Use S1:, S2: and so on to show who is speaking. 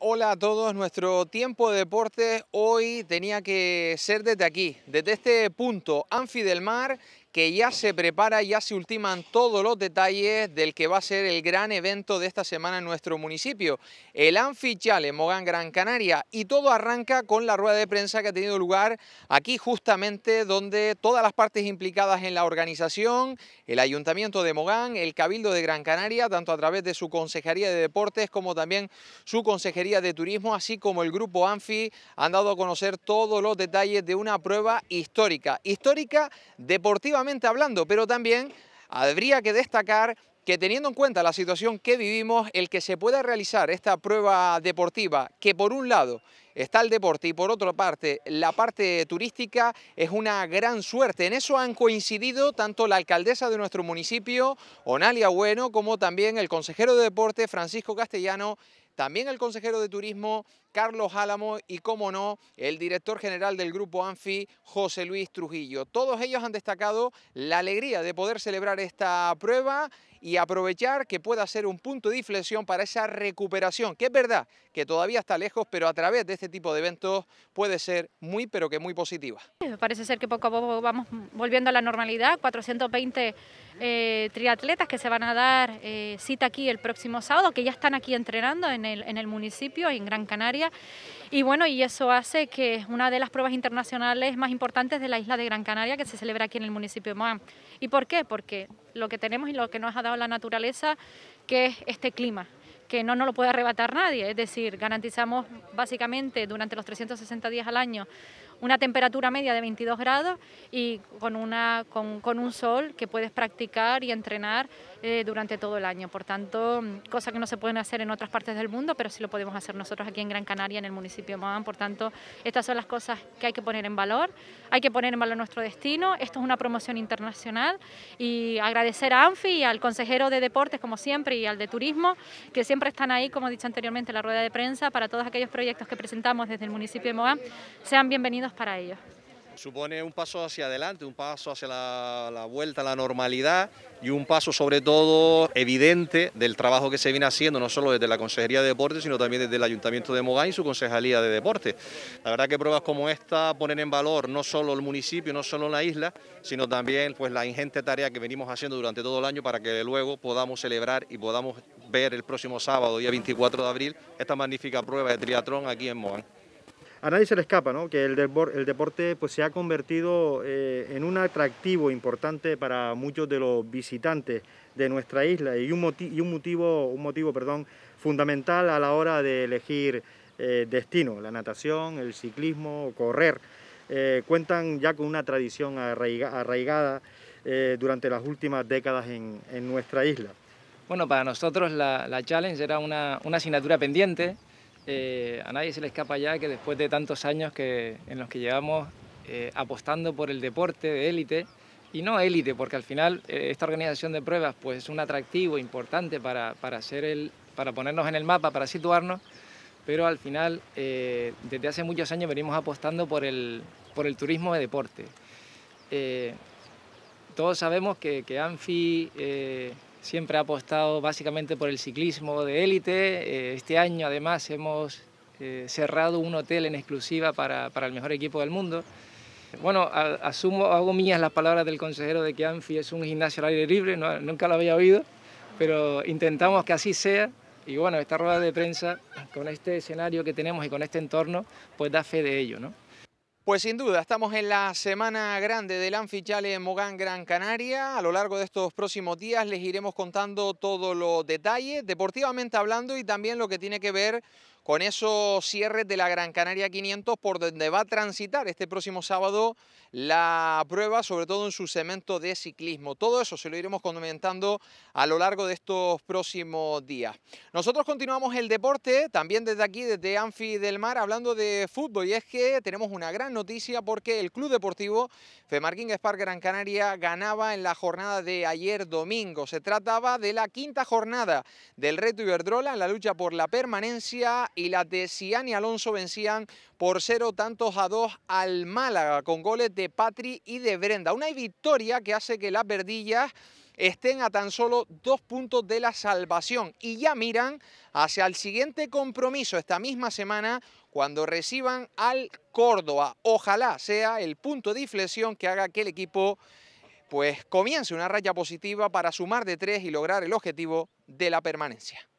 S1: Hola a todos, nuestro tiempo de deporte hoy tenía que ser desde aquí, desde este punto, Anfi del Mar, que ya se prepara, ya se ultiman todos los detalles del que va a ser el gran evento de esta semana en nuestro municipio, el Anfi Chale Mogán Gran Canaria. Y todo arranca con la rueda de prensa que ha tenido lugar aquí justamente donde todas las partes implicadas en la organización, el Ayuntamiento de Mogán, el Cabildo de Gran Canaria, tanto a través de su Consejería de Deportes como también su Consejería de Turismo, así como el Grupo Anfi, han dado a conocer todos los detalles de una prueba histórica. Histórica deportiva hablando, pero también habría que destacar que teniendo en cuenta la situación que vivimos, el que se pueda realizar esta prueba deportiva, que por un lado está el deporte y por otra parte la parte turística, es una gran suerte. En eso han coincidido tanto la alcaldesa de nuestro municipio, Onalia Bueno, como también el consejero de deporte, Francisco Castellano, también el consejero de Turismo Carlos Álamo y, como no, el director general del Grupo Anfi, José Luis Trujillo. Todos ellos han destacado la alegría de poder celebrar esta prueba y aprovechar que pueda ser un punto de inflexión para esa recuperación, que es verdad que todavía está lejos, pero a través de este tipo de eventos puede ser muy, pero que muy positiva.
S2: Parece ser que poco a poco vamos volviendo a la normalidad, 420 eh, triatletas que se van a dar eh, cita aquí el próximo sábado, que ya están aquí entrenando en el, municipio, en Gran Canaria. Y bueno, y eso hace que una de las pruebas internacionales más importantes de la isla de Gran Canaria que se celebra aquí en el municipio de Moán. ¿Y por qué? Porque lo que tenemos y lo que nos ha dado la naturaleza, que es este clima, que no nos lo puede arrebatar nadie, es decir, garantizamos básicamente durante los 360 días al año una temperatura media de 22 grados y con, una, con, un sol que puedes practicar y entrenar eh, durante todo el año. Por tanto, cosa que no se pueden hacer en otras partes del mundo, pero sí lo podemos hacer nosotros aquí en Gran Canaria, en el municipio de Moán. Por tanto, estas son las cosas que hay que poner en valor. Hay que poner en valor nuestro destino. Esto es una promoción internacional y agradecer a ANFI y al consejero de deportes, como siempre, y al de turismo, que siempre están ahí, como he dicho anteriormente, en la rueda de prensa para todos aquellos proyectos que presentamos desde el municipio de Moán. Sean bienvenidos para ellos.
S3: Supone un paso hacia adelante, un paso hacia la, vuelta a la normalidad y un paso sobre todo evidente del trabajo que se viene haciendo, no solo desde la Consejería de Deportes, sino también desde el Ayuntamiento de Mogán y su Concejalía de Deportes. La verdad que pruebas como esta ponen en valor no solo el municipio, no solo la isla, sino también pues, la ingente tarea que venimos haciendo durante todo el año para que luego podamos celebrar y podamos ver el próximo sábado, día 24 de abril, esta magnífica prueba de triatlón aquí en Mogán a nadie se le escapa ¿no? que el, deporte pues, se ha convertido eh, en un atractivo importante para muchos de los visitantes de nuestra isla y un, un motivo, un motivo perdón, fundamental a la hora de elegir eh, destino, la natación, el ciclismo, correr. Eh, cuentan ya con una tradición arraigada durante las últimas décadas en, nuestra isla.
S4: Bueno, para nosotros la, Challenge era una asignatura pendiente eh, a nadie se le escapa ya que después de tantos años que, en los que llevamos eh, apostando por el deporte de élite, y no élite, porque al final eh, esta organización de pruebas pues, es un atractivo importante para, el, para ponernos en el mapa, para situarnos, pero al final desde hace muchos años venimos apostando por el, por el turismo de deporte. todos sabemos que, que Anfi siempre ha apostado básicamente por el ciclismo de élite. Eh, este año además hemos eh, cerrado un hotel en exclusiva para, el mejor equipo del mundo. Bueno, asumo, hago mías las palabras del consejero de que Anfi es un gimnasio al aire libre, nunca lo había oído, pero intentamos que así sea. Y bueno, esta rueda de prensa, con este escenario que tenemos y con este entorno, pues da fe de ello, ¿no? Pues sin duda, estamos en la
S1: semana grande del Anfichale en Mogán, Gran Canaria. A lo largo de estos próximos días les iremos contando todos los detalles, deportivamente hablando, y también lo que tiene que ver con esos cierres de la Gran Canaria 500 por donde va a transitar este próximo sábado la prueba, sobre todo en su cemento de ciclismo. Todo eso se lo iremos comentando a lo largo de estos próximos días. Nosotros continuamos el deporte, también desde aquí, desde Anfi del Mar, hablando de fútbol, y es que tenemos una gran noticia porque el Club Deportivo Femarquín spark Gran Canaria ganaba en la jornada de ayer domingo. Se trataba de la quinta jornada del reto Iberdrola en la lucha por la permanencia y la de Sian y Alonso vencían por cero tantos a dos al Málaga con goles de Patri y de Brenda. Una victoria que hace que las verdillas estén a tan solo dos puntos de la salvación y ya miran hacia el siguiente compromiso esta misma semana cuando reciban al Córdoba. Ojalá sea el punto de inflexión que haga que el equipo pues comience una raya positiva para sumar de tres y lograr el objetivo de la permanencia.